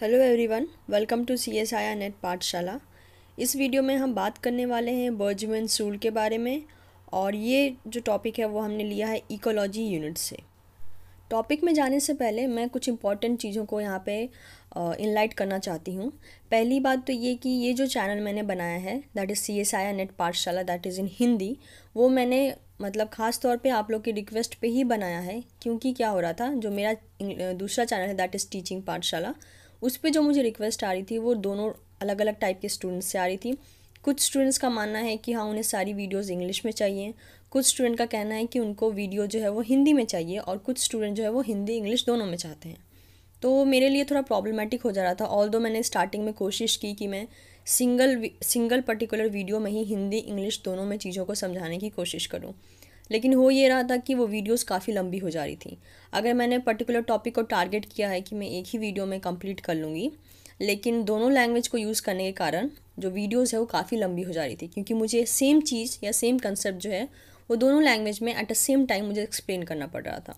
Hello everyone welcome to C S I NET Pathshala इस video में हम बात करने वाले हैं बर्जमैन सूल के बारे में और ये जो टॉपिक है वो हमने लिया है इकोलॉजी यूनिट से टॉपिक में जाने से पहले मैं कुछ इंपॉर्टेंट चीज़ों को यहाँ पे इनलाइट करना चाहती हूँ पहली बात तो ये कि ये जो चैनल मैंने बनाया है that is C S I NET Pathshala that is in Hindi वो मैंने मतलब ख़ास तौर पे आप लोग की रिक्वेस्ट पे ही बनाया है क्योंकि क्या हो रहा था जो मेरा दूसरा चैनल है दैट इज़ टीचिंग पाठशाला उस पर जो मुझे रिक्वेस्ट आ रही थी वो दोनों अलग अलग टाइप के स्टूडेंट्स से आ रही थी कुछ स्टूडेंट्स का मानना है कि हाँ उन्हें सारी वीडियोज़ इंग्लिश में चाहिए कुछ स्टूडेंट का कहना है कि उनको वीडियो जो है वो हिंदी में चाहिए और कुछ स्टूडेंट जो है वो हिंदी इंग्लिश दोनों में चाहते हैं तो मेरे लिए थोड़ा प्रॉब्लमेटिक हो जा रहा था ऑल मैंने स्टार्टिंग में कोशिश की कि मैं सिंगल सिंगल पर्टिकुलर वीडियो में ही हिंदी इंग्लिश दोनों में चीज़ों को समझाने की कोशिश करूँ लेकिन हो ये रहा था कि वो वीडियोस काफ़ी लंबी हो जा रही थी अगर मैंने पर्टिकुलर टॉपिक को टारगेट किया है कि मैं एक ही वीडियो में कंप्लीट कर लूँगी लेकिन दोनों लैंग्वेज को यूज़ करने के कारण जो वीडियोस है वो काफ़ी लंबी हो जा रही थी क्योंकि मुझे सेम चीज़ या सेम कंसेप्ट जो है वो दोनों लैंग्वेज में एट द सेम टाइम मुझे एक्सप्लेन करना पड़ रहा था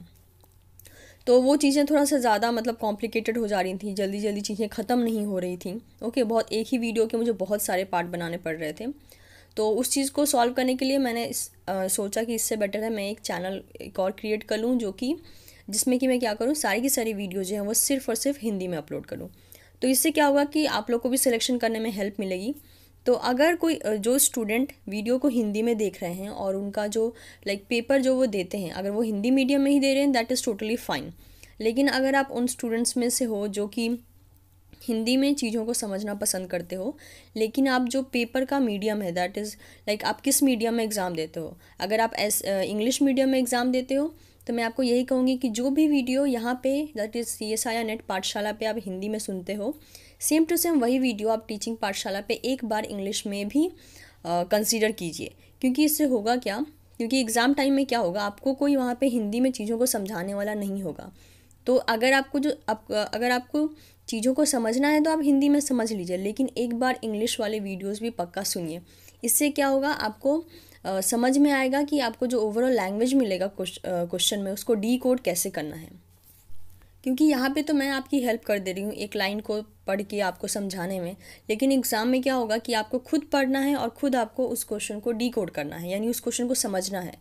तो वो चीज़ें थोड़ा सा ज़्यादा मतलब कॉम्प्लिकेटेड हो जा रही थी जल्दी जल्दी चीज़ें ख़त्म नहीं हो रही थी ओके बहुत एक ही वीडियो के मुझे बहुत सारे पार्ट बनाने पड़ रहे थे तो उस चीज़ को सॉल्व करने के लिए मैंने इस, आ, सोचा कि इससे बेटर है मैं एक चैनल एक और क्रिएट कर लूँ जो कि जिसमें कि मैं क्या करूँ सारी की सारी वीडियो जो है वो सिर्फ और सिर्फ हिंदी में अपलोड करूँ तो इससे क्या होगा कि आप लोग को भी सिलेक्शन करने में हेल्प मिलेगी तो अगर कोई जो स्टूडेंट वीडियो को हिंदी में देख रहे हैं और उनका जो लाइक पेपर जो वो देते हैं अगर वो हिंदी मीडियम में ही दे रहे हैं दैट इज़ टोटली फाइन लेकिन अगर आप उन स्टूडेंट्स में से हो जो कि हिंदी में चीज़ों को समझना पसंद करते हो लेकिन आप जो पेपर का मीडियम है दैट इज़ लाइक आप किस मीडियम में एग्ज़ाम देते हो अगर आप एस इंग्लिश मीडियम में एग्ज़ाम देते हो तो मैं आपको यही कहूँगी कि जो भी वीडियो यहाँ पे that is C S I NET Pathshala पे आप हिंदी में सुनते हो सेम टू सेम वही वीडियो आप टीचिंग पाठशाला पे एक बार इंग्लिश में भी कंसिडर कीजिए क्योंकि इससे होगा क्या क्योंकि एग्ज़ाम टाइम में क्या होगा आपको कोई वहाँ पे हिंदी में चीज़ों को समझाने वाला नहीं होगा तो अगर आपको जो आप अगर आपको चीज़ों को समझना है तो आप हिंदी में समझ लीजिए लेकिन एक बार इंग्लिश वाले वीडियोस भी पक्का सुनिए इससे क्या होगा आपको आ, समझ में आएगा कि आपको जो ओवरऑल लैंग्वेज मिलेगा क्वेश्चन में उसको डी कोड कैसे करना है क्योंकि यहाँ पे तो मैं आपकी हेल्प कर दे रही हूँ एक लाइन को पढ़ के आपको समझाने में लेकिन एग्ज़ाम में क्या होगा कि आपको खुद पढ़ना है और खुद आपको उस क्वेश्चन को डी कोड करना है यानी उस क्वेश्चन को समझना है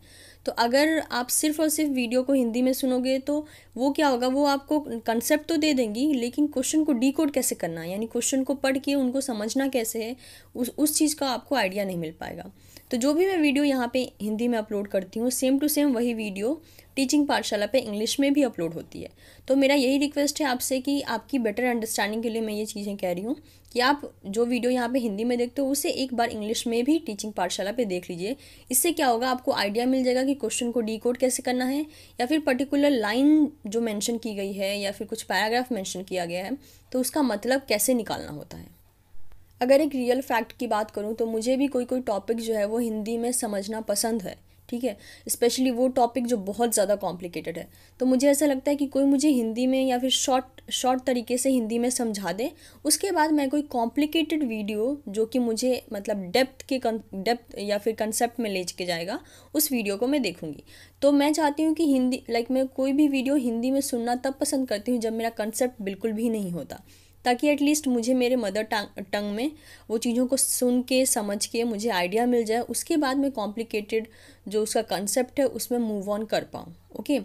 तो अगर आप सिर्फ और सिर्फ वीडियो को हिंदी में सुनोगे तो वो क्या होगा वो आपको कंसेप्ट तो दे देंगी लेकिन क्वेश्चन को डी कैसे करना है यानी क्वेश्चन को पढ़ के उनको समझना कैसे है उस उस चीज़ का आपको आइडिया नहीं मिल पाएगा तो जो भी मैं वीडियो यहाँ पे हिंदी में अपलोड करती हूँ सेम टू सेम वही वीडियो टीचिंग पाठशाला पे इंग्लिश में भी अपलोड होती है तो मेरा यही रिक्वेस्ट है आपसे कि आपकी बेटर अंडरस्टैंडिंग के लिए मैं ये चीज़ें कह रही हूँ कि आप जो वीडियो यहाँ पे हिंदी में देखते हो उसे एक बार इंग्लिश में भी टीचिंग पाठशाला पे देख लीजिए इससे क्या होगा आपको आइडिया मिल जाएगा कि क्वेश्चन को डी कैसे करना है या फिर पर्टिकुलर लाइन जो मैंशन की गई है या फिर कुछ पैराग्राफ मैंशन किया गया है तो उसका मतलब कैसे निकालना होता है अगर एक रियल फैक्ट की बात करूँ तो मुझे भी कोई कोई टॉपिक जो है वो हिंदी में समझना पसंद है ठीक है स्पेशली वो टॉपिक जो बहुत ज़्यादा कॉम्प्लिकेटेड है तो मुझे ऐसा लगता है कि कोई मुझे हिंदी में या फिर शॉर्ट शॉर्ट तरीके से हिंदी में समझा दे उसके बाद मैं कोई कॉम्प्लिकेटेड वीडियो जो कि मुझे मतलब डेप्थ के डेप्थ या फिर कंसेप्ट में ले के जाएगा उस वीडियो को मैं देखूँगी तो मैं चाहती हूँ कि हिंदी लाइक मैं कोई भी वीडियो हिंदी में सुनना तब पसंद करती हूँ जब मेरा कंसेप्ट बिल्कुल भी नहीं होता ताकि एटलीस्ट मुझे मेरे मदर टंग टंग में वो चीज़ों को सुन के समझ के मुझे आइडिया मिल जाए उसके बाद मैं कॉम्प्लिकेटेड जो उसका कंसेप्ट है उसमें मूव ऑन कर पाऊँ ओके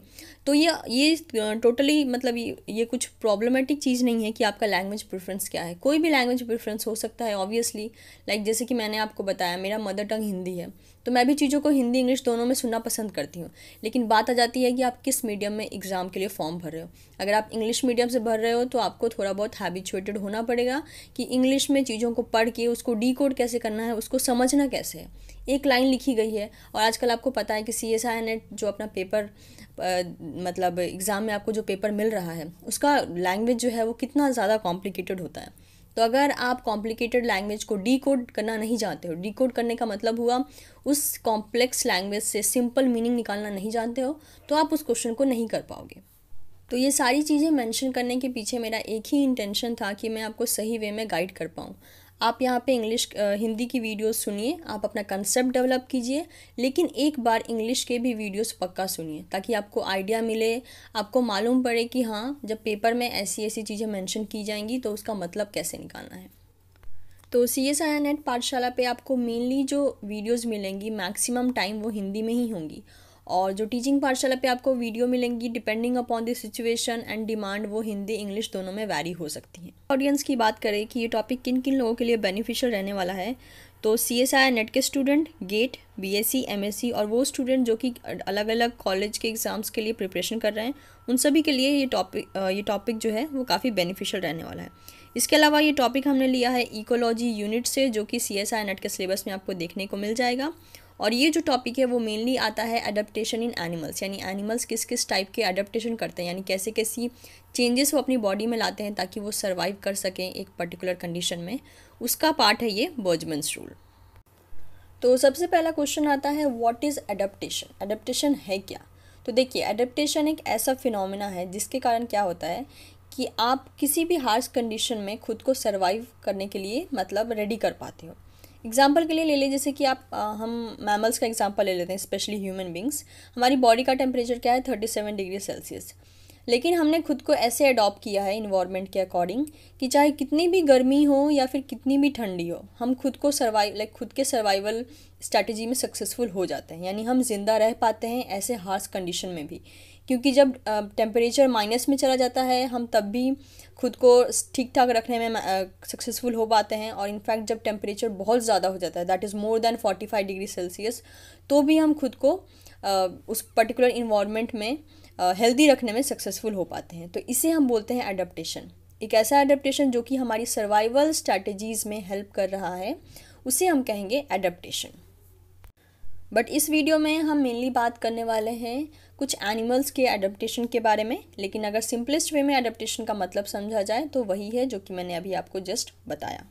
तो ये ये टोटली मतलब ये, कुछ प्रॉब्लमेटिक चीज़ नहीं है कि आपका लैंग्वेज प्रेफरेंस क्या है कोई भी लैंग्वेज प्रेफरेंस हो सकता है ऑब्वियसली लाइक like जैसे कि मैंने आपको बताया मेरा मदर टंग हिंदी है तो मैं भी चीज़ों को हिंदी इंग्लिश दोनों में सुनना पसंद करती हूँ लेकिन बात आ जाती है कि आप किस मीडियम में एग्ज़ाम के लिए फॉर्म भर रहे हो अगर आप इंग्लिश मीडियम से भर रहे हो तो आपको थोड़ा बहुत हैबिचुएटेड होना पड़ेगा कि इंग्लिश में चीज़ों को पढ़ के उसको डी कैसे करना है उसको समझना कैसे है एक लाइन लिखी गई है और आजकल आपको पता है कि सी एस आई नेट जो अपना पेपर मतलब एग्ज़ाम में आपको जो पेपर मिल रहा है उसका लैंग्वेज जो है वो कितना ज़्यादा कॉम्प्लिकेटेड होता है तो अगर आप कॉम्प्लिकेटेड लैंग्वेज को डी कोड करना नहीं जानते हो डी कोड करने का मतलब हुआ उस कॉम्प्लेक्स लैंग्वेज से सिंपल मीनिंग निकालना नहीं जानते हो तो आप उस क्वेश्चन को नहीं कर पाओगे तो ये सारी चीज़ें मेंशन करने के पीछे मेरा एक ही इंटेंशन था कि मैं आपको सही वे में गाइड कर पाऊँ आप यहाँ पे इंग्लिश हिंदी की वीडियोस सुनिए आप अपना कंसेप्ट डेवलप कीजिए लेकिन एक बार इंग्लिश के भी वीडियोस पक्का सुनिए ताकि आपको आइडिया मिले आपको मालूम पड़े कि हाँ जब पेपर में ऐसी ऐसी चीज़ें मेंशन की जाएंगी तो उसका मतलब कैसे निकालना है तो सी एस आई नेट पाठशाला पर आपको मेनली जो वीडियोज़ मिलेंगी मैक्सिमम टाइम वो हिंदी में ही होंगी और जो टीचिंग पाठशाला पे आपको वीडियो मिलेंगी depending upon the situation and demand वो हिंदी इंग्लिश दोनों में वैरी हो सकती हैं ऑडियंस की बात करें कि ये टॉपिक किन किन लोगों के लिए बेनिफिशियल रहने वाला है तो सी एस आई नेट के student GATE B S C M S C और वो स्टूडेंट जो कि अलग अलग कॉलेज के एग्ज़ाम्स के लिए प्रिपरेशन कर रहे हैं उन सभी के लिए ये टॉपिक ये टॉपिक जो है वो काफ़ी बेनिफिशियल रहने वाला है इसके अलावा ये टॉपिक हमने लिया है इकोलॉजी यूनिट से जो कि सी एस आई नेट के सिलेबस में आपको देखने को मिल जाएगा और ये जो टॉपिक है वो मेनली आता है अडेप्टेशन इन एनिमल्स यानी एनिमल्स किस किस टाइप के अडेप्टेशन करते हैं यानी कैसे कैसी चेंजेस वो अपनी बॉडी में लाते हैं ताकि वो सर्वाइव कर सकें एक पर्टिकुलर कंडीशन में उसका पार्ट है ये बर्जमेंस रूल तो सबसे पहला क्वेश्चन आता है व्हाट इज़ अडेप्टेशन अडेप्टेशन है क्या तो देखिए अडेप्टेशन एक ऐसा फिनोमिना है जिसके कारण क्या होता है कि आप किसी भी हार्श कंडीशन में खुद को सर्वाइव करने के लिए मतलब रेडी कर पाते हो एग्जाम्पल के लिए ले लें जैसे कि आप आ, हम मैमल्स का एग्जाम्पल ले लेते हैं स्पेशली ह्यूमन बींग्स हमारी बॉडी का टेम्परेचर क्या है थर्टी सेवन डिग्री सेल्सियस लेकिन हमने खुद को ऐसे अडॉप्ट किया है इन्वायरमेंट के अकॉर्डिंग कि चाहे कितनी भी गर्मी हो या फिर कितनी भी ठंडी हो हम खुद को सर्वाइव लाइक खुद के सर्वाइवल स्ट्रैटेजी में सक्सेसफुल हो जाते हैं यानी हम जिंदा रह पाते हैं ऐसे हार्श कंडीशन में भी क्योंकि जब टेम्परेचर माइनस में चला जाता है हम तब भी खुद को ठीक ठाक रखने में सक्सेसफुल हो पाते हैं और इनफैक्ट जब टेम्परेचर बहुत ज़्यादा हो जाता है that is more than forty five degree Celsius तो भी हम खुद को uh, उस पर्टिकुलर इन्वामेंट में हेल्दी uh, रखने में सक्सेसफुल हो पाते हैं तो इसे हम बोलते हैं एडप्टेशन एक ऐसा एडप्टेशन जो कि हमारी सर्वाइवल स्ट्रैटेजीज़ में हेल्प कर रहा है उसे हम कहेंगे एडप्टेशन बट इस वीडियो में हम मेनली बात करने वाले हैं कुछ एनिमल्स के एडप्टेशन के बारे में लेकिन अगर सिंपलेस्ट वे में एडप्टेशन का मतलब समझा जाए तो वही है जो कि मैंने अभी आपको जस्ट बताया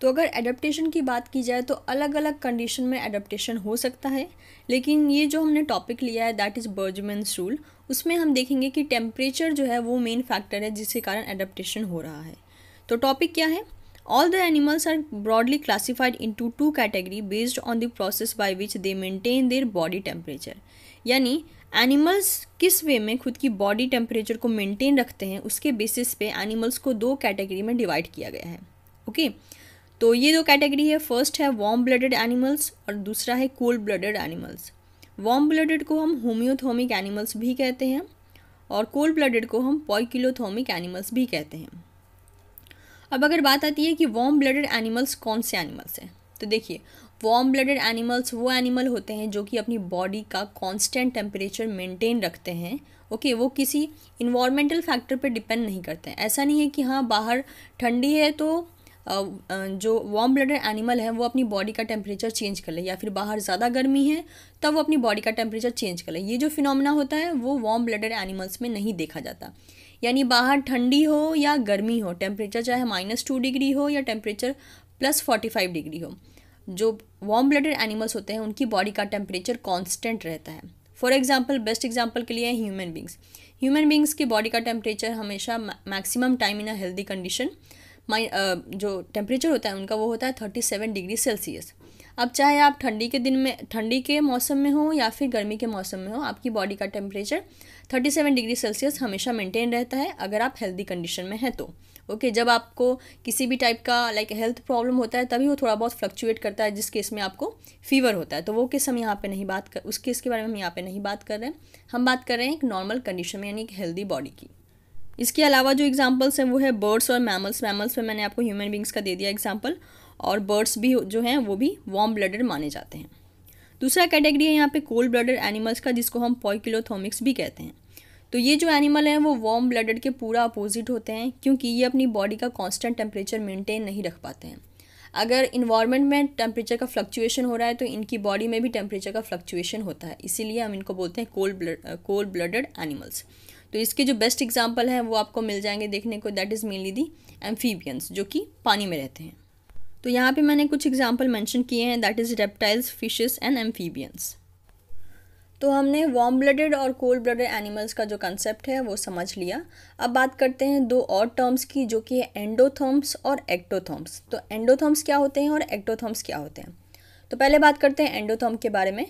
तो अगर एडप्टेशन की बात की जाए तो अलग अलग कंडीशन में एडप्टेशन हो सकता है लेकिन ये जो हमने टॉपिक लिया है दैट इज़ बर्जमैन्स रूल उसमें हम देखेंगे कि टेम्परेचर जो है वो मेन फैक्टर है जिसके कारण एडप्टेशन हो रहा है तो टॉपिक क्या है All the animals are broadly classified into two category based on the process by which they maintain their body temperature. यानी एनिमल्स किस वे में खुद की बॉडी टेम्परेचर को मेंटेन रखते हैं उसके बेसिस पे एनिमल्स को दो कैटेगरी में डिवाइड किया गया है ओके okay? तो ये दो कैटेगरी है फर्स्ट है वार्म ब्लडेड एनिमल्स और दूसरा है cold blooded animals warm blooded को हम होम्योथोमिक एनिमल्स भी कहते हैं और कोल्ड ब्लडेड को हम पॉइकिलोथोमिक एनिमल्स भी कहते हैं अब अगर बात आती है कि वॉम ब्लडेड एनिमल्स कौन से एनिमल्स हैं तो देखिए वार्म ब्लडेड एनिमल्स वो एनिमल होते हैं जो कि अपनी बॉडी का कांस्टेंट टेम्परेचर मेंटेन रखते हैं ओके okay, वो किसी इन्वामेंटल फैक्टर पे डिपेंड नहीं करते हैं ऐसा नहीं है कि हाँ बाहर ठंडी है तो जो वार्म ब्लडेड एनिमल है वो अपनी बॉडी का टेम्परेचर चेंज कर ले या फिर बाहर ज़्यादा गर्मी है तब वो अपनी बॉडी का टेम्परेचर चेंज कर ले ये जो फिनमिना होता है वो वार्म ब्लडेड एनिमल्स में नहीं देखा जाता यानी बाहर ठंडी हो या गर्मी हो टेम्परेचर चाहे माइनस टू डिग्री हो या temperature plus forty five degree हो जो वार्म ब्लडेड एनिमल्स होते हैं उनकी बॉडी का टेम्परेचर कॉन्स्टेंट रहता है फॉर एग्ज़ाम्पल बेस्ट एग्जाम्पल के लिए ह्यूमन बींग्स ह्यूमन बींग्स की बॉडी का टेम्परेचर हमेशा maximum time in a healthy condition माइ जो टेम्परेचर होता है उनका वो होता है थर्टी सेवन डिग्री सेल्सियस अब चाहे आप ठंडी के दिन में ठंडी के मौसम में हो या फिर गर्मी के मौसम में हो आपकी बॉडी का टेम्परेचर 37 डिग्री सेल्सियस हमेशा मेंटेन रहता है अगर आप हेल्दी कंडीशन में हैं तो ओके okay, जब आपको किसी भी टाइप का लाइक हेल्थ प्रॉब्लम होता है तभी वो थोड़ा बहुत फ्लक्चुएट करता है जिस केस में आपको फीवर होता है तो वो केस हम यहाँ पे नहीं बात कर उस केस के बारे में हम यहाँ पे नहीं बात कर रहे हैं हम बात कर रहे हैं एक नॉर्मल कंडीशन में यानी एक हेल्दी बॉडी की इसके अलावा जो एग्जाम्पल्स हैं वो है बर्ड्स और मैमल्स मैमल्स में मैंने आपको ह्यूमन बींग्स का दे दिया एग्जाम्पल और बर्ड्स भी जो हैं वो भी वार्म ब्लडेड माने जाते हैं दूसरा कैटेगरी है यहाँ पे कोल्ड ब्लडेड एनिमल्स का जिसको हम पॉइकिलोथोमिक्स भी कहते हैं तो ये जो एनिमल हैं वो वार्म ब्लडेड के पूरा अपोजिट होते हैं क्योंकि ये अपनी बॉडी का कांस्टेंट टेम्परेचर मेंटेन नहीं रख पाते हैं अगर इन्वायरमेंट में टेम्परेचर का फ्लक्चुएशन हो रहा है तो इनकी बॉडी में भी टेम्परेचर का फ्लक्चुएशन होता है इसीलिए हम इनको बोलते हैं cold blood cold blooded animals तो इसके जो बेस्ट एग्जाम्पल हैं वो आपको मिल जाएंगे देखने को that is mainly the amphibians जो कि पानी में रहते हैं तो यहाँ पे मैंने कुछ एग्जाम्पल मेंशन किए हैं that is reptiles fishes and amphibians तो हमने वार्म ब्लडेड और कोल्ड ब्लडेड एनिमल्स का जो कंसेप्ट है वो समझ लिया अब बात करते हैं दो और टर्म्स की जो कि है एंडोथर्म्स और एक्टोथर्म्स तो एंडोथर्म्स क्या होते हैं और एक्टोथर्म्स क्या होते हैं तो पहले बात करते हैं एंडोथर्म के बारे में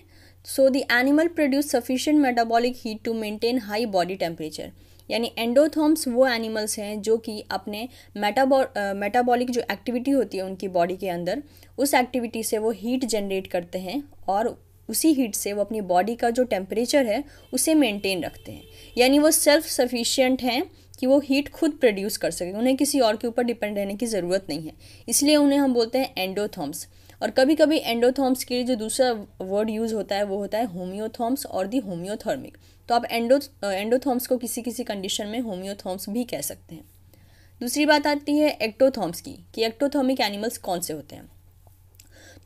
so the animal produce sufficient metabolic heat to maintain high body temperature यानी एंडोथॉम्स वो एनिमल्स हैं जो कि अपने मेटाबॉ मेटाबॉलिक जो एक्टिविटी होती है उनकी बॉडी के अंदर उस एक्टिविटी से वो हीट जनरेट करते हैं और उसी हीट से वो अपनी बॉडी का जो टेम्परेचर है उसे मेंटेन रखते हैं यानी वो सेल्फ सफिशियंट हैं कि वो हीट खुद प्रोड्यूस कर सकें उन्हें किसी और के ऊपर डिपेंड रहने की ज़रूरत नहीं है इसलिए उन्हें हम बोलते हैं एंडोथॉम्स और कभी कभी एंडोथॉम्स के लिए जो दूसरा वर्ड यूज़ होता है वो होता है होम्योथॉम्स और दी होम्योथर्मिक तो आप एंडो एंडोथॉम्स को किसी किसी कंडीशन में होम्योथॉम्स भी कह सकते हैं दूसरी बात आती है एक्टोथॉम्स की कि एक्टोथॉमिक एनिमल्स कौन से होते हैं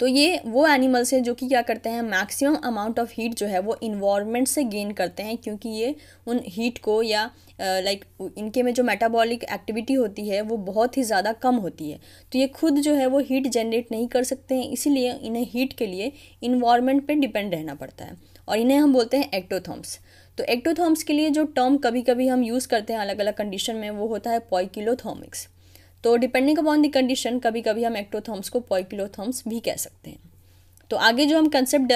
तो ये वो एनिमल्स हैं जो कि क्या करते हैं मैक्सिमम अमाउंट ऑफ हीट जो है वो इन्वामेंट से गेन करते हैं क्योंकि ये उन हीट को या लाइक uh, like, इनके में जो मेटाबॉलिक एक्टिविटी होती है वो बहुत ही ज़्यादा कम होती है तो ये खुद जो है वो हीट जनरेट नहीं कर सकते हैं इसीलिए इन्हें हीट के लिए इन्वामेंट पर डिपेंड रहना पड़ता है और इन्हें हम बोलते हैं एक्टोथॉम्स तो एक्टोथॉम्स के लिए जो टर्म कभी कभी हम यूज़ करते हैं अलग अलग कंडीशन में वो होता है पॉइकिलोथॉमिक्स तो डिपेंडिंग अपॉन द कंडीशन कभी कभी हम एक्टोथर्म्स को पॉइकिलोथर्म्स भी कह सकते हैं तो आगे जो हम कंसेप्ट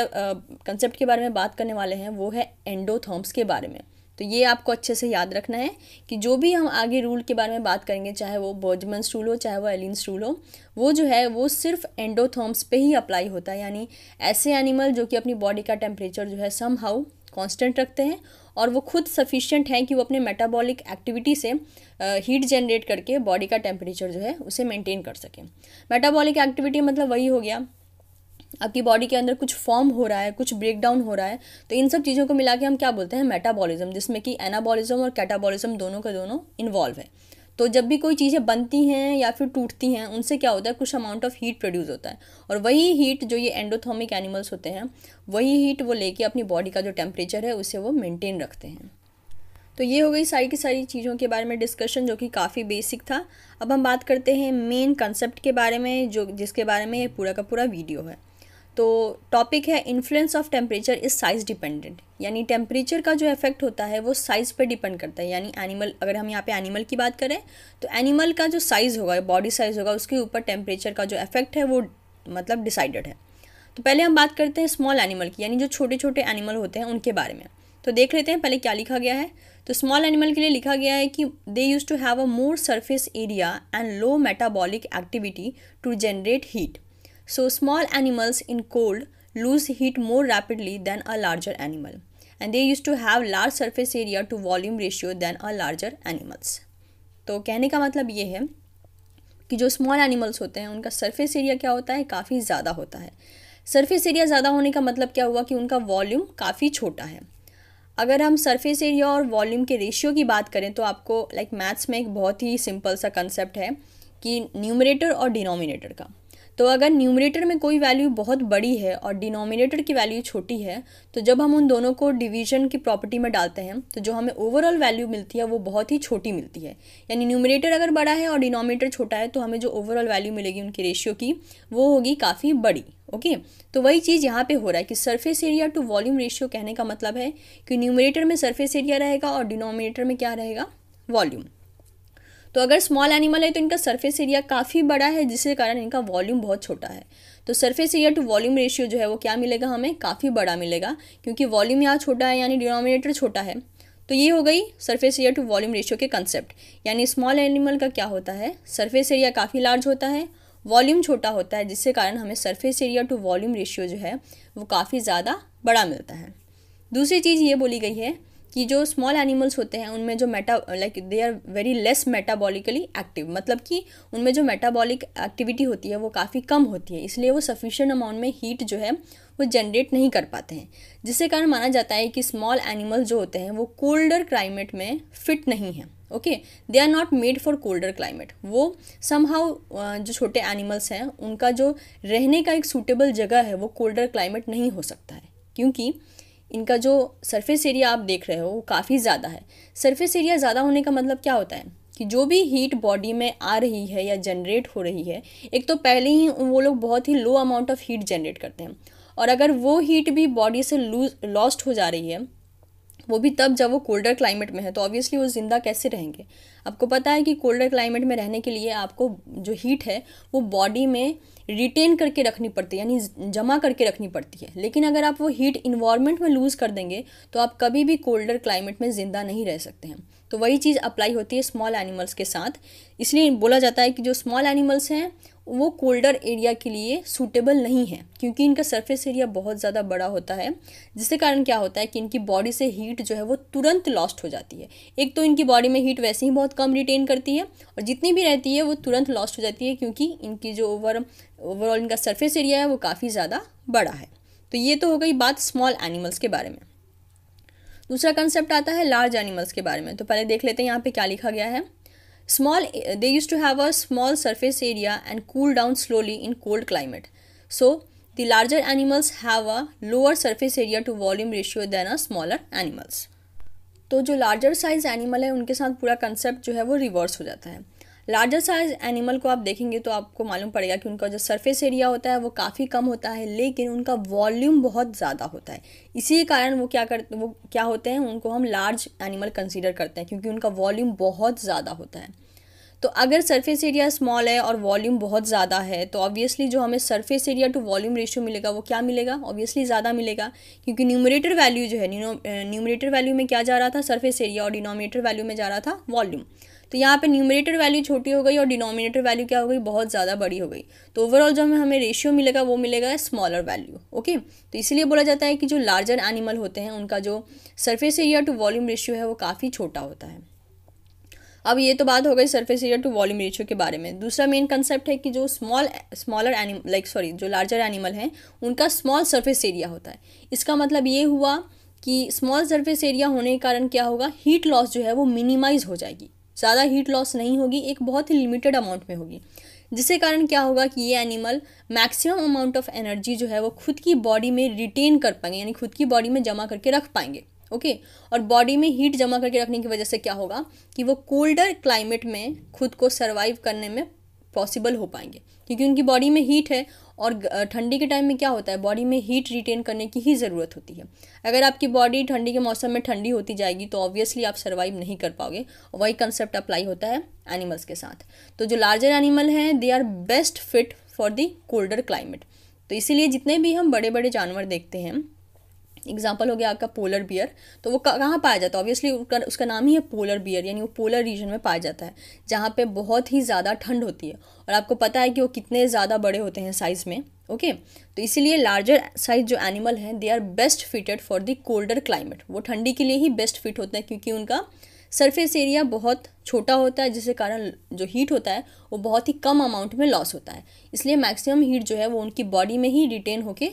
कंसेप्ट के बारे में बात करने वाले हैं वो है एंडोथर्म्स के बारे में तो ये आपको अच्छे से याद रखना है कि जो भी हम आगे रूल के बारे में बात करेंगे चाहे वो बर्जमन रूल हो चाहे वो एलिन्स रूल हो वो जो है वो सिर्फ एंडोथर्म्स पे ही अप्लाई होता है यानी ऐसे एनिमल जो कि अपनी बॉडी का टेम्परेचर जो है सम हाउ कॉन्स्टेंट रखते हैं और वो खुद सफिशियंट हैं कि वो अपने मेटाबॉलिक एक्टिविटी से हीट जनरेट करके बॉडी का टेम्परेचर जो है उसे मेंटेन कर सकें मेटाबॉलिक एक्टिविटी मतलब वही हो गया आपकी बॉडी के अंदर कुछ फॉर्म हो रहा है कुछ ब्रेकडाउन हो रहा है तो इन सब चीज़ों को मिला के हम क्या बोलते हैं मेटाबॉलिज्म जिसमें कि एनाबॉलिज्म और कैटाबॉलिज्म दोनों का दोनों इन्वॉल्व है तो जब भी कोई चीज़ें बनती हैं या फिर टूटती हैं उनसे क्या होता है कुछ अमाउंट ऑफ हीट प्रोड्यूस होता है और वही हीट जो ये एंडोथॉमिक एनिमल्स होते हैं वही हीट वो लेके अपनी बॉडी का जो टेम्परेचर है उसे वो मेनटेन रखते हैं तो ये हो गई सारी की सारी चीज़ों के बारे में डिस्कशन जो कि काफ़ी बेसिक था अब हम बात करते हैं मेन कंसेप्ट के बारे में जो जिसके बारे में ये पूरा का पूरा वीडियो है तो टॉपिक है influence of temperature is size dependent यानी टेम्परेचर का जो इफेक्ट होता है वो साइज़ पे डिपेंड करता है यानी एनिमल अगर हम यहाँ पे एनिमल की बात करें तो एनिमल का जो साइज़ होगा बॉडी साइज़ होगा उसके ऊपर टेम्परेचर का जो इफेक्ट है वो मतलब डिसाइडेड है तो पहले हम बात करते हैं स्मॉल एनिमल की यानी जो छोटे छोटे एनिमल होते हैं उनके बारे में तो देख लेते हैं पहले क्या लिखा गया है तो स्मॉल एनिमल के लिए लिखा गया है कि they use to have a more surface area and low metabolic activity to generate heat So small animals in cold lose heat more rapidly than a larger animal and they used to have large surface area to volume ratio than a larger animals. तो कहने का मतलब ये है कि जो small animals होते हैं उनका सरफेस एरिया क्या होता है काफ़ी ज़्यादा होता है सरफेस एरिया ज़्यादा होने का मतलब क्या हुआ कि उनका वॉल्यूम काफ़ी छोटा है अगर हम सरफेस एरिया और वॉल्यूम के रेशियो की बात करें तो आपको लाइक like मैथ्स में एक बहुत ही सिंपल सा कंसेप्ट है कि न्यूमरेटर और डिनोमिनेटर का तो अगर न्यूमरेटर में कोई वैल्यू बहुत बड़ी है और डिनोमिनेटर की वैल्यू छोटी है तो जब हम उन दोनों को डिवीजन की प्रॉपर्टी में डालते हैं तो जो हमें ओवरऑल वैल्यू मिलती है वो बहुत ही छोटी मिलती है यानी न्यूमरेटर अगर बड़ा है और डिनोमिनेटर छोटा है तो हमें जो ओवरऑल वैल्यू मिलेगी उनकी रेशियो की वो होगी काफ़ी बड़ी ओके तो वही चीज़ यहाँ पर हो रहा है कि surface area to volume ratio कहने का मतलब है कि न्यूमरेटर में सर्फेस एरिया रहेगा और डिनोमिनेटर में क्या रहेगा वॉल्यूम तो अगर स्मॉल एनिमल है तो इनका सरफेस एरिया काफ़ी बड़ा है जिसके कारण इनका वॉल्यूम बहुत छोटा है तो surface area to volume ratio जो है वो क्या मिलेगा हमें काफ़ी बड़ा मिलेगा क्योंकि वॉल्यूम यहाँ छोटा है यानी डिनोमिनेटर छोटा है तो ये हो गई surface area to volume ratio के कंसेप्ट यानी स्मॉल एनिमल का क्या होता है सरफेस एरिया काफ़ी लार्ज होता है वॉल्यूम छोटा होता है जिसके कारण हमें surface area to volume ratio जो है वो काफ़ी ज़्यादा बड़ा मिलता है दूसरी चीज़ ये बोली गई है कि जो स्मॉल एनिमल्स होते हैं उनमें जो meta like they are very less metabolically active मतलब कि उनमें जो मेटाबॉलिक एक्टिविटी होती है वो काफ़ी कम होती है इसलिए वो सफिशेंट अमाउंट में हीट जो है वो जनरेट नहीं कर पाते हैं जिसके कारण माना जाता है कि स्मॉल एनिमल्स जो होते हैं वो कोल्डर क्लाइमेट में फिट नहीं हैं okay they are not made for colder climate वो समहाउ जो छोटे एनिमल्स हैं उनका जो रहने का एक सूटेबल जगह है वो कोल्डर क्लाइमेट नहीं हो सकता है क्योंकि इनका जो सरफेस एरिया आप देख रहे हो वो काफ़ी ज़्यादा है सरफेस एरिया ज़्यादा होने का मतलब क्या होता है कि जो भी हीट बॉडी में आ रही है या जनरेट हो रही है एक तो पहले ही वो लोग बहुत ही low amount of heat generate करते हैं और अगर वो हीट भी बॉडी से लूज लॉस्ट हो जा रही है वो भी तब जब वो कोल्डर क्लाइमेट में है तो ऑब्वियसली वो ज़िंदा कैसे रहेंगे आपको पता है कि कोल्डर क्लाइमेट में रहने के लिए आपको जो हीट है वो बॉडी में रिटेन करके रखनी पड़ती है यानी जमा करके रखनी पड़ती है लेकिन अगर आप वो हीट इन्वायरमेंट में लूज़ कर देंगे तो आप कभी भी कोल्डर क्लाइमेट में ज़िंदा नहीं रह सकते हैं तो वही चीज़ अप्लाई होती है स्मॉल एनिमल्स के साथ इसलिए बोला जाता है कि जो स्मॉल एनिमल्स हैं वो कोल्डर एरिया के लिए सूटेबल नहीं है क्योंकि इनका सरफेस एरिया बहुत ज़्यादा बड़ा होता है जिसके कारण क्या होता है कि इनकी बॉडी से हीट जो है वो तुरंत लॉस्ट हो जाती है एक तो इनकी बॉडी में हीट वैसे ही बहुत कम रिटेन करती है और जितनी भी रहती है वो तुरंत लॉस्ट हो जाती है क्योंकि इनकी जो ओवर ओवरऑल इनका सर्फेस एरिया है वो काफ़ी ज़्यादा बड़ा है तो ये तो हो गई बात स्मॉल एनिमल्स के बारे में दूसरा कंसेप्ट आता है लार्ज एनिमल्स के बारे में तो पहले देख लेते हैं यहाँ पे क्या लिखा गया है small they used to have a small surface area and cool down slowly in cold climate so the larger animals have a lower surface area to volume ratio than a smaller animals तो जो larger size animal है उनके साथ पूरा concept जो है वो reverse हो जाता है लार्जर साइज एनिमल को आप देखेंगे तो आपको मालूम पड़ेगा कि उनका जो सरफेस एरिया होता है वो काफ़ी कम होता है लेकिन उनका वॉल्यूम बहुत ज़्यादा होता है इसी कारण वो क्या कर वो क्या होते हैं उनको हम लार्ज एनिमल कंसिडर करते हैं क्योंकि उनका वॉल्यूम बहुत ज़्यादा होता है तो अगर सरफेस एरिया स्मॉल है और वॉल्यूम बहुत ज़्यादा है तो ऑब्वियसली जो हमें surface area to volume ratio मिलेगा वो क्या मिलेगा ऑब्वियसली ज़्यादा मिलेगा क्योंकि न्यूमरेटर वैल्यू जो है न्यूमरेटर वैल्यू में क्या जा रहा था सरफेस एरिया और डिनोमिनेटर वैल्यू में जा रहा था वॉल्यूम तो यहाँ पे न्यूमिनेटर वैल्यू छोटी हो गई और डिनोमिनेटर वैल्यू क्या हो गई बहुत ज़्यादा बड़ी हो गई तो ओवरऑल जो हमें हमें रेशियो मिलेगा वो मिलेगा स्मॉलर वैल्यू ओके तो इसलिए बोला जाता है कि जो लार्जर एनिमल होते हैं उनका जो surface area to volume ratio है वो काफ़ी छोटा होता है अब ये तो बात हो गई surface area to volume ratio के बारे में दूसरा मेन कंसेप्ट है कि जो small smaller animal like sorry जो लार्जर एनिमल हैं उनका स्मॉल सरफेस एरिया होता है इसका मतलब ये हुआ कि स्मॉल सरफेस एरिया होने के कारण क्या होगा हीट लॉस जो है वो मिनिमाइज हो जाएगी ज़्यादा हीट लॉस नहीं होगी एक बहुत ही लिमिटेड अमाउंट में होगी जिसके कारण क्या होगा कि ये animal maximum amount of energy जो है वो खुद की बॉडी में रिटेन कर पाएंगे यानी खुद की बॉडी में जमा करके रख पाएंगे ओके और बॉडी में हीट जमा करके रखने की वजह से क्या होगा कि वो कोल्डर क्लाइमेट में खुद को सर्वाइव करने में पॉसिबल हो पाएंगे क्योंकि उनकी बॉडी में हीट है और ठंडी के टाइम में क्या होता है बॉडी में हीट रिटेन करने की ही ज़रूरत होती है अगर आपकी बॉडी ठंडी के मौसम में ठंडी होती जाएगी तो ऑब्वियसली आप सर्वाइव नहीं कर पाओगे वही कंसेप्ट अप्लाई होता है एनिमल्स के साथ तो जो लार्जर एनिमल हैं they are best fit for the colder climate तो इसीलिए जितने भी हम बड़े बड़े जानवर देखते हैं एग्जाम्पल हो गया आपका पोलर बियर तो वो कहाँ पाया जाता है ऑब्वियसली उसका उसका नाम ही है पोलर बियर यानी वो पोलर रीजन में पाया जाता है जहाँ पे बहुत ही ज़्यादा ठंड होती है और आपको पता है कि वो कितने ज़्यादा बड़े होते हैं साइज़ में ओके okay? तो इसीलिए लार्जर साइज जो एनिमल हैं they are best fitted for the colder climate वो ठंडी के लिए ही बेस्ट फिट होते हैं क्योंकि उनका सरफेस एरिया बहुत छोटा होता है जिसके कारण जो हीट होता है वो बहुत ही कम अमाउंट में लॉस होता है इसलिए मैक्सिमम हीट जो है वो उनकी बॉडी में ही रिटेन होके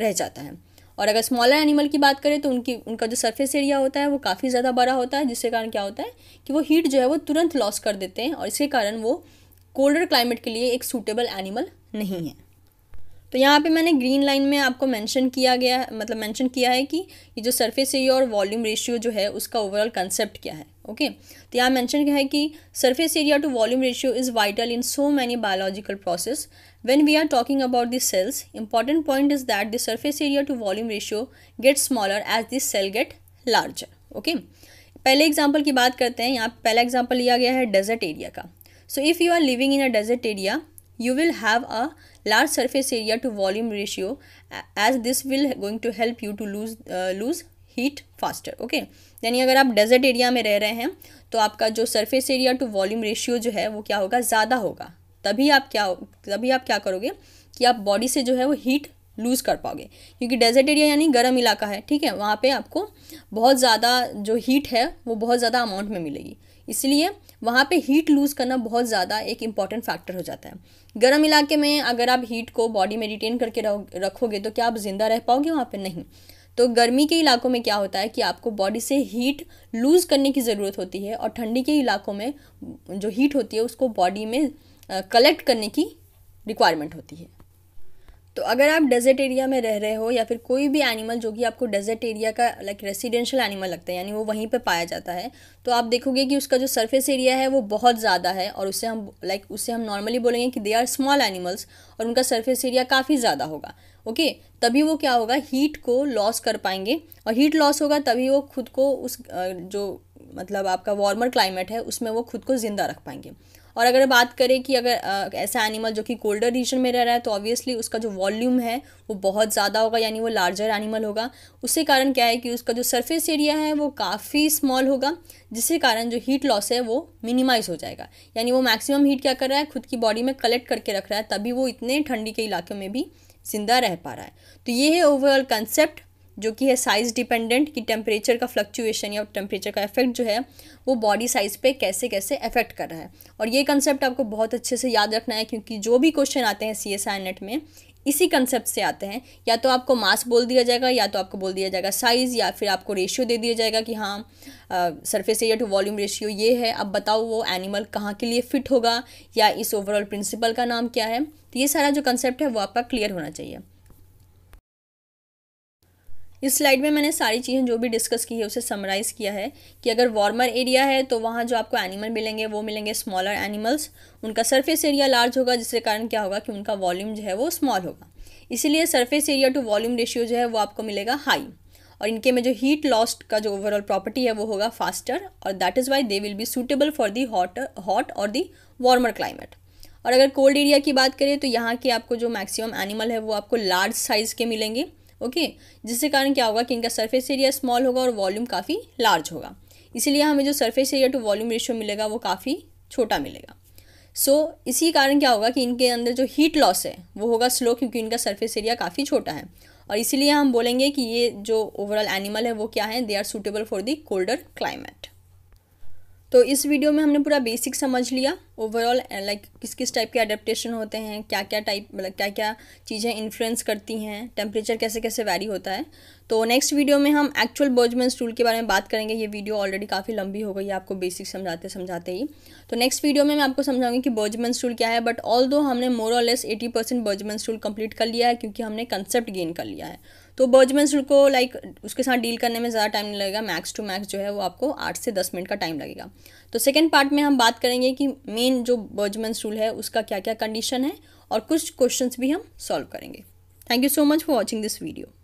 रह जाता है और अगर स्मॉलर एनिमल की बात करें तो उनकी उनका जो सरफेस एरिया होता है वो काफ़ी ज़्यादा बड़ा होता है जिसके कारण क्या होता है कि वो हीट जो है वो तुरंत लॉस कर देते हैं और इसके कारण वो कोल्डर क्लाइमेट के लिए एक सूटेबल एनिमल नहीं है तो यहाँ पे मैंने ग्रीन लाइन में आपको मेंशन किया गया मतलब मेंशन किया है कि ये जो सरफेस एरिया और वॉल्यूम रेशियो जो है उसका ओवरऑल कंसेप्ट क्या है ओके तो यहाँ मेंशन किया है कि surface area to volume ratio is vital in so many biological process When we are talking about the cells, important point is that the surface area to volume ratio gets smaller as the cell get larger. Okay. पहले example की बात करते हैं यहाँ पहला example लिया गया है डेजर्ट एरिया का so if you are living in a desert area you will have a large surface area to volume ratio as this will going to help you to lose uh, lose heat faster okay यानी अगर आप desert area में रह रहे हैं तो आपका जो surface area to volume ratio जो है वो क्या होगा ज़्यादा होगा तभी आप क्या तभी आप क्या करोगे कि आप बॉडी से जो है वो हीट लूज़ कर पाओगे क्योंकि डेजर्ट एरिया यानी गर्म इलाका है ठीक है वहाँ पे आपको बहुत ज़्यादा जो हीट है वो बहुत ज़्यादा अमाउंट में मिलेगी इसलिए वहाँ पे हीट लूज़ करना बहुत ज़्यादा एक इम्पॉर्टेंट फैक्टर हो जाता है गर्म इलाके में अगर आप हीट को बॉडी में रिटेन करके रखोगे तो क्या आप ज़िंदा रह पाओगे वहाँ पर नहीं तो गर्मी के इलाकों में क्या होता है कि आपको बॉडी से हीट लूज़ करने की ज़रूरत होती है और ठंडी के इलाकों में जो हीट होती है उसको बॉडी में कलेक्ट करने की रिक्वायरमेंट होती है तो अगर आप डेजर्ट एरिया में रह रहे हो या फिर कोई भी एनिमल जो कि आपको डेजर्ट एरिया का लाइक रेसिडेंशियल एनिमल लगता है यानी वो वहीं पे पाया जाता है तो आप देखोगे कि उसका जो सरफेस एरिया है वो बहुत ज़्यादा है और उससे हम लाइक like, उससे हम नॉर्मली बोलेंगे कि दे आर स्मॉल एनिमल्स और उनका सरफेस एरिया काफ़ी ज़्यादा होगा ओके तभी वो क्या होगा हीट को लॉस कर पाएंगे और हीट लॉस होगा तभी वो खुद को उस जो मतलब आपका वार्मर क्लाइमेट है उसमें वो खुद को ज़िंदा रख पाएंगे और अगर बात करें कि अगर आ, ऐसा एनिमल जो कि कोल्डर रीजन में रह रहा है तो ऑब्वियसली उसका जो वॉल्यूम है वो बहुत ज़्यादा होगा यानी वो लार्जर एनिमल होगा उसके कारण क्या है कि उसका जो सरफेस एरिया है वो काफ़ी स्मॉल होगा जिसके कारण जो हीट लॉस है वो मिनिमाइज़ हो जाएगा यानी वो मैक्सिमम हीट क्या कर रहा है खुद की बॉडी में कलेक्ट करके रख रहा है तभी वो इतने ठंडी के इलाके में भी ज़िंदा रह पा रहा है तो ये है ओवरऑल कंसेप्ट जो कि है साइज़ डिपेंडेंट कि टेम्परेचर का फ्लक्चुएशन या टेम्परेचर का इफेक्ट जो है वो बॉडी साइज़ पे कैसे कैसे इफेक्ट कर रहा है और ये कंसेप्ट आपको बहुत अच्छे से याद रखना है क्योंकि जो भी क्वेश्चन आते हैं सी एस आई नेट में इसी कंसेप्ट से आते हैं या तो आपको मास बोल दिया जाएगा या तो आपको बोल दिया जाएगा साइज़ या फिर आपको रेशियो दे दिया जाएगा कि हाँ surface area to volume ratio ये है अब बताओ वो एनिमल कहाँ के लिए फिट होगा या इस ओवरऑल प्रिंसिपल का नाम क्या है तो ये सारा जो कंसेप्ट है वो आपका क्लियर होना चाहिए इस स्लाइड में मैंने सारी चीज़ें जो भी डिस्कस की है उसे समराइज़ किया है कि अगर वार्मर एरिया है तो वहाँ जो आपको एनिमल मिलेंगे वो मिलेंगे स्मॉलर एनिमल्स उनका सरफेस एरिया लार्ज होगा जिसके कारण क्या होगा कि उनका वॉल्यूम जो है वो स्मॉल होगा इसीलिए surface area to volume ratio जो है वो आपको मिलेगा हाई और इनके में जो हीट लॉस्ट का जो ओवरऑल प्रॉपर्टी है वो होगा फास्टर और that is why they will be suitable for the hot hot और दी वार्मर क्लाइमेट और अगर कोल्ड एरिया की बात करें तो यहाँ के आपको जो मैक्सिमम एनिमल है वो आपको लार्ज साइज़ के मिलेंगे ओके जिसके कारण क्या होगा कि इनका सरफेस एरिया स्मॉल होगा और वॉल्यूम काफ़ी लार्ज होगा इसीलिए हमें जो surface area to volume ratio मिलेगा वो काफ़ी छोटा मिलेगा सो so, इसी कारण क्या होगा कि इनके अंदर जो हीट लॉस है वो होगा स्लो क्योंकि इनका सरफेस एरिया काफ़ी छोटा है और इसीलिए हम बोलेंगे कि ये जो ओवरऑल एनिमल है वो क्या है they are suitable for the colder climate तो इस वीडियो में हमने पूरा बेसिक समझ लिया ओवरऑल लाइक किस किस टाइप के अडेप्टेशन होते हैं क्या क्या टाइप मतलब क्या क्या चीज़ें इन्फ्लुएंस करती हैं टेम्परेचर कैसे कैसे वैरी होता है तो नेक्स्ट वीडियो में हम एक्चुअल बर्जमेंस रूल के बारे में बात करेंगे ये वीडियो ऑलरेडी काफ़ी लंबी हो गई है आपको बेसिक समझाते समझाते ही तो नेक्स्ट वीडियो में मैं आपको समझाऊंगी कि बोजमन रूल क्या है बट ऑल हमने मोर और less eighty percent Bergmann's rule complete कर लिया है क्योंकि हमने कंसेप्ट गेन कर लिया है तो बर्जमेंस को लाइक उसके साथ डील करने में ज़्यादा टाइम नहीं लगेगा मैक्स टू मैक्स जो है वो आपको आठ से दस मिनट का टाइम लगेगा तो सेकेंड पार्ट में हम बात करेंगे कि मेन जो बर्जमेंस रूल है उसका क्या क्या कंडीशन है और कुछ क्वेश्चन भी हम सॉल्व करेंगे thank you so much for watching this video